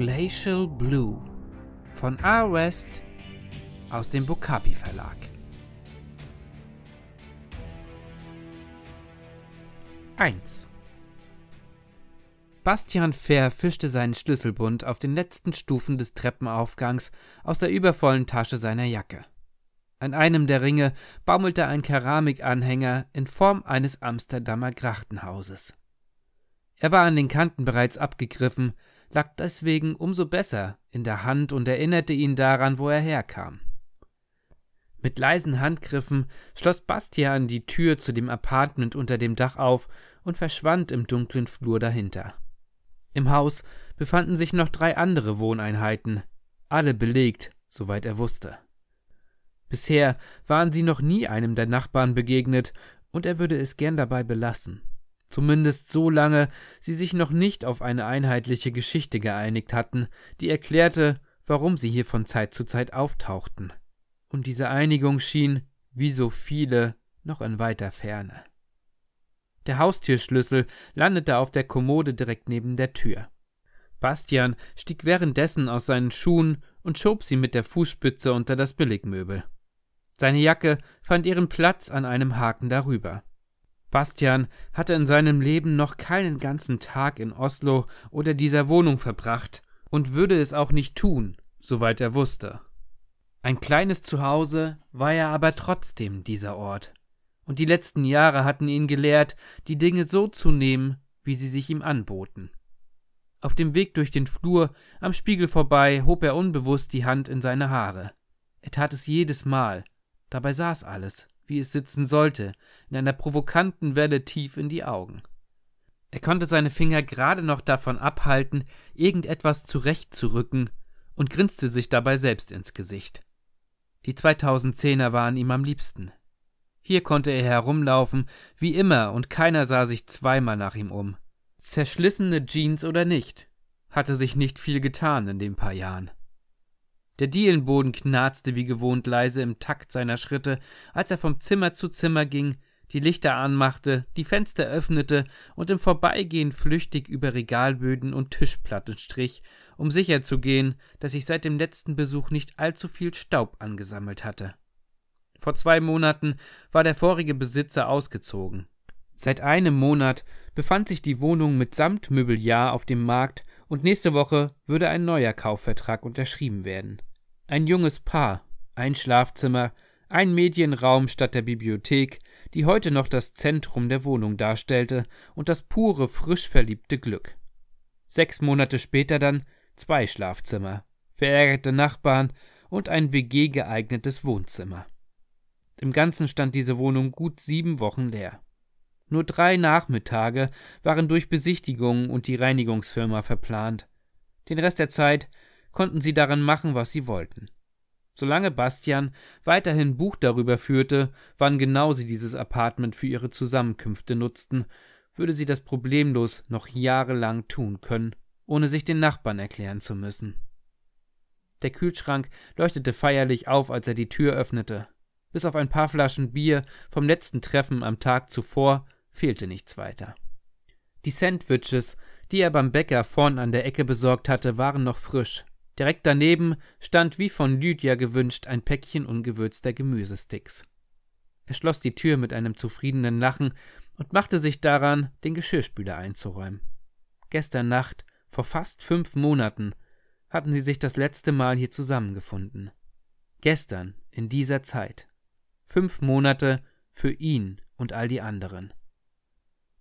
Glacial Blue von R. West aus dem Bokapi Verlag. Eins. Bastian Fair fischte seinen Schlüsselbund auf den letzten Stufen des Treppenaufgangs aus der übervollen Tasche seiner Jacke. An einem der Ringe baumelte ein Keramikanhänger in Form eines Amsterdamer Grachtenhauses. Er war an den Kanten bereits abgegriffen, lag deswegen umso besser in der Hand und erinnerte ihn daran, wo er herkam. Mit leisen Handgriffen schloss Bastian die Tür zu dem Apartment unter dem Dach auf und verschwand im dunklen Flur dahinter. Im Haus befanden sich noch drei andere Wohneinheiten, alle belegt, soweit er wusste. Bisher waren sie noch nie einem der Nachbarn begegnet, und er würde es gern dabei belassen zumindest so lange sie sich noch nicht auf eine einheitliche Geschichte geeinigt hatten, die erklärte, warum sie hier von Zeit zu Zeit auftauchten. Und diese Einigung schien, wie so viele, noch in weiter Ferne. Der Haustürschlüssel landete auf der Kommode direkt neben der Tür. Bastian stieg währenddessen aus seinen Schuhen und schob sie mit der Fußspitze unter das Billigmöbel. Seine Jacke fand ihren Platz an einem Haken darüber. Bastian hatte in seinem Leben noch keinen ganzen Tag in Oslo oder dieser Wohnung verbracht und würde es auch nicht tun, soweit er wusste. Ein kleines Zuhause war er aber trotzdem dieser Ort, und die letzten Jahre hatten ihn gelehrt, die Dinge so zu nehmen, wie sie sich ihm anboten. Auf dem Weg durch den Flur, am Spiegel vorbei, hob er unbewusst die Hand in seine Haare. Er tat es jedes Mal, dabei saß alles, wie es sitzen sollte, in einer provokanten Welle tief in die Augen. Er konnte seine Finger gerade noch davon abhalten, irgendetwas zurechtzurücken, und grinste sich dabei selbst ins Gesicht. Die 2010er waren ihm am liebsten. Hier konnte er herumlaufen, wie immer, und keiner sah sich zweimal nach ihm um. Zerschlissene Jeans oder nicht, hatte sich nicht viel getan in den paar Jahren. Der Dielenboden knarzte wie gewohnt leise im Takt seiner Schritte, als er vom Zimmer zu Zimmer ging, die Lichter anmachte, die Fenster öffnete und im Vorbeigehen flüchtig über Regalböden und Tischplatten strich, um sicherzugehen, dass sich seit dem letzten Besuch nicht allzu viel Staub angesammelt hatte. Vor zwei Monaten war der vorige Besitzer ausgezogen. Seit einem Monat befand sich die Wohnung mitsamt Möbeljahr auf dem Markt und nächste Woche würde ein neuer Kaufvertrag unterschrieben werden ein junges Paar, ein Schlafzimmer, ein Medienraum statt der Bibliothek, die heute noch das Zentrum der Wohnung darstellte und das pure, frisch verliebte Glück. Sechs Monate später dann zwei Schlafzimmer, verärgerte Nachbarn und ein WG geeignetes Wohnzimmer. Im Ganzen stand diese Wohnung gut sieben Wochen leer. Nur drei Nachmittage waren durch Besichtigungen und die Reinigungsfirma verplant. Den Rest der Zeit konnten sie daran machen, was sie wollten. Solange Bastian weiterhin Buch darüber führte, wann genau sie dieses Apartment für ihre Zusammenkünfte nutzten, würde sie das problemlos noch jahrelang tun können, ohne sich den Nachbarn erklären zu müssen. Der Kühlschrank leuchtete feierlich auf, als er die Tür öffnete. Bis auf ein paar Flaschen Bier vom letzten Treffen am Tag zuvor fehlte nichts weiter. Die Sandwiches, die er beim Bäcker vorn an der Ecke besorgt hatte, waren noch frisch Direkt daneben stand wie von Lydia gewünscht ein Päckchen ungewürzter Gemüsesticks. Er schloss die Tür mit einem zufriedenen Lachen und machte sich daran, den Geschirrspüler einzuräumen. Gestern Nacht, vor fast fünf Monaten, hatten sie sich das letzte Mal hier zusammengefunden. Gestern, in dieser Zeit. Fünf Monate für ihn und all die anderen.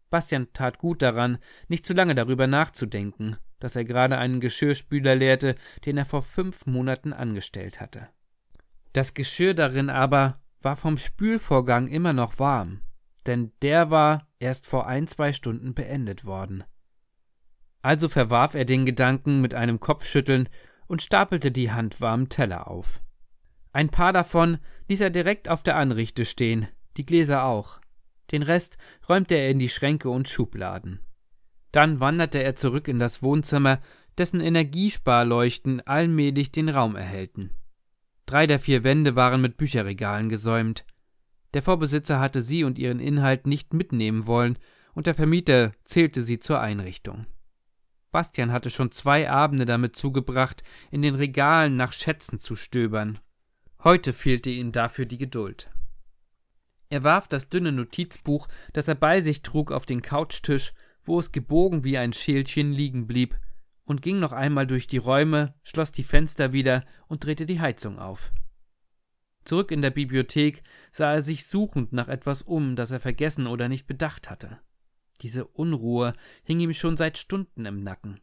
Bastian tat gut daran, nicht zu lange darüber nachzudenken dass er gerade einen Geschirrspüler leerte, den er vor fünf Monaten angestellt hatte. Das Geschirr darin aber war vom Spülvorgang immer noch warm, denn der war erst vor ein, zwei Stunden beendet worden. Also verwarf er den Gedanken mit einem Kopfschütteln und stapelte die handwarmen Teller auf. Ein paar davon ließ er direkt auf der Anrichte stehen, die Gläser auch. Den Rest räumte er in die Schränke und Schubladen. Dann wanderte er zurück in das Wohnzimmer, dessen Energiesparleuchten allmählich den Raum erhellten. Drei der vier Wände waren mit Bücherregalen gesäumt. Der Vorbesitzer hatte sie und ihren Inhalt nicht mitnehmen wollen, und der Vermieter zählte sie zur Einrichtung. Bastian hatte schon zwei Abende damit zugebracht, in den Regalen nach Schätzen zu stöbern. Heute fehlte ihm dafür die Geduld. Er warf das dünne Notizbuch, das er bei sich trug, auf den Couchtisch wo es gebogen wie ein Schälchen liegen blieb, und ging noch einmal durch die Räume, schloss die Fenster wieder und drehte die Heizung auf. Zurück in der Bibliothek sah er sich suchend nach etwas um, das er vergessen oder nicht bedacht hatte. Diese Unruhe hing ihm schon seit Stunden im Nacken.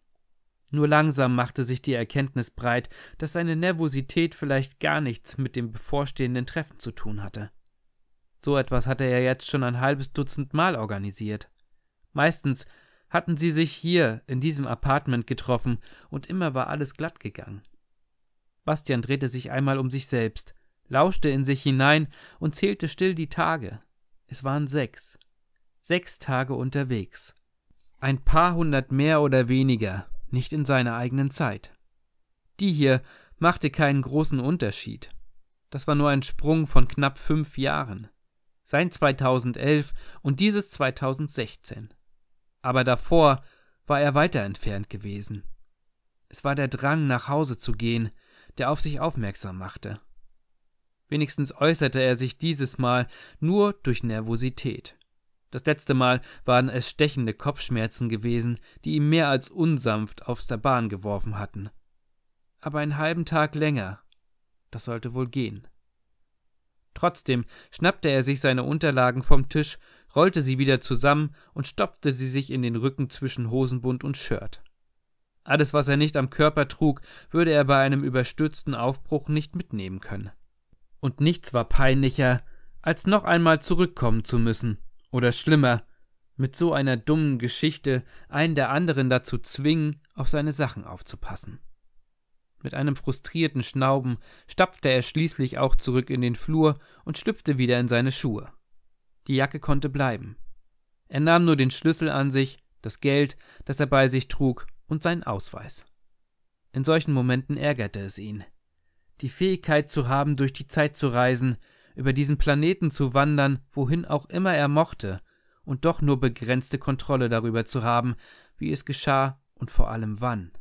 Nur langsam machte sich die Erkenntnis breit, dass seine Nervosität vielleicht gar nichts mit dem bevorstehenden Treffen zu tun hatte. So etwas hatte er jetzt schon ein halbes Dutzend Mal organisiert. Meistens hatten sie sich hier in diesem Apartment getroffen und immer war alles glatt gegangen. Bastian drehte sich einmal um sich selbst, lauschte in sich hinein und zählte still die Tage. Es waren sechs. Sechs Tage unterwegs. Ein paar hundert mehr oder weniger, nicht in seiner eigenen Zeit. Die hier machte keinen großen Unterschied. Das war nur ein Sprung von knapp fünf Jahren. Sein 2011 und dieses 2016 aber davor war er weiter entfernt gewesen. Es war der Drang, nach Hause zu gehen, der auf sich aufmerksam machte. Wenigstens äußerte er sich dieses Mal nur durch Nervosität. Das letzte Mal waren es stechende Kopfschmerzen gewesen, die ihm mehr als unsanft aufs der Bahn geworfen hatten. Aber einen halben Tag länger, das sollte wohl gehen. Trotzdem schnappte er sich seine Unterlagen vom Tisch rollte sie wieder zusammen und stopfte sie sich in den Rücken zwischen Hosenbund und Shirt. Alles, was er nicht am Körper trug, würde er bei einem überstürzten Aufbruch nicht mitnehmen können. Und nichts war peinlicher, als noch einmal zurückkommen zu müssen, oder schlimmer, mit so einer dummen Geschichte einen der anderen dazu zwingen, auf seine Sachen aufzupassen. Mit einem frustrierten Schnauben stapfte er schließlich auch zurück in den Flur und schlüpfte wieder in seine Schuhe. Die Jacke konnte bleiben. Er nahm nur den Schlüssel an sich, das Geld, das er bei sich trug, und seinen Ausweis. In solchen Momenten ärgerte es ihn. Die Fähigkeit zu haben, durch die Zeit zu reisen, über diesen Planeten zu wandern, wohin auch immer er mochte, und doch nur begrenzte Kontrolle darüber zu haben, wie es geschah und vor allem wann.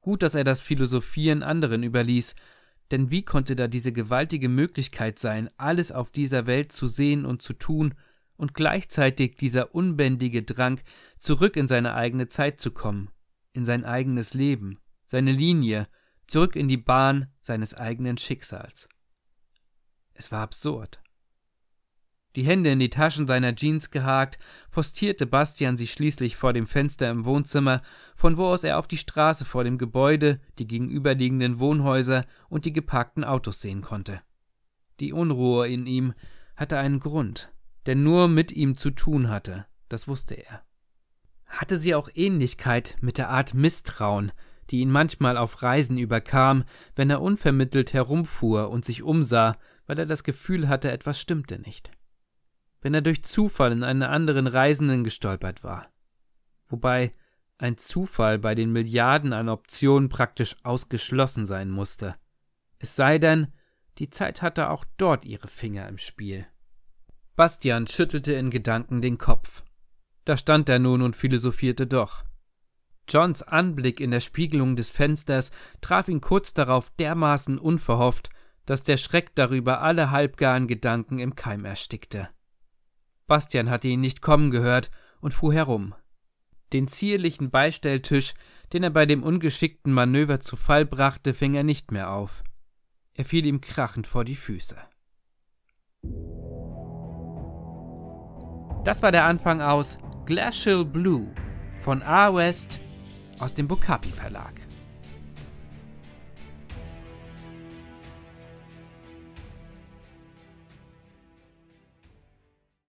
Gut, dass er das Philosophieren anderen überließ, denn wie konnte da diese gewaltige Möglichkeit sein, alles auf dieser Welt zu sehen und zu tun, und gleichzeitig dieser unbändige Drang, zurück in seine eigene Zeit zu kommen, in sein eigenes Leben, seine Linie, zurück in die Bahn seines eigenen Schicksals. Es war absurd. Die Hände in die Taschen seiner Jeans gehakt, postierte Bastian sich schließlich vor dem Fenster im Wohnzimmer, von wo aus er auf die Straße vor dem Gebäude, die gegenüberliegenden Wohnhäuser und die geparkten Autos sehen konnte. Die Unruhe in ihm hatte einen Grund, der nur mit ihm zu tun hatte, das wusste er. Hatte sie auch Ähnlichkeit mit der Art Misstrauen, die ihn manchmal auf Reisen überkam, wenn er unvermittelt herumfuhr und sich umsah, weil er das Gefühl hatte, etwas stimmte nicht wenn er durch Zufall in einen anderen Reisenden gestolpert war. Wobei ein Zufall bei den Milliarden an Optionen praktisch ausgeschlossen sein musste. Es sei denn, die Zeit hatte auch dort ihre Finger im Spiel. Bastian schüttelte in Gedanken den Kopf. Da stand er nun und philosophierte doch. Johns Anblick in der Spiegelung des Fensters traf ihn kurz darauf dermaßen unverhofft, dass der Schreck darüber alle halbgaren Gedanken im Keim erstickte. Bastian hatte ihn nicht kommen gehört und fuhr herum. Den zierlichen Beistelltisch, den er bei dem ungeschickten Manöver zu Fall brachte, fing er nicht mehr auf. Er fiel ihm krachend vor die Füße. Das war der Anfang aus Glacial Blue von A. West aus dem Bukapi Verlag.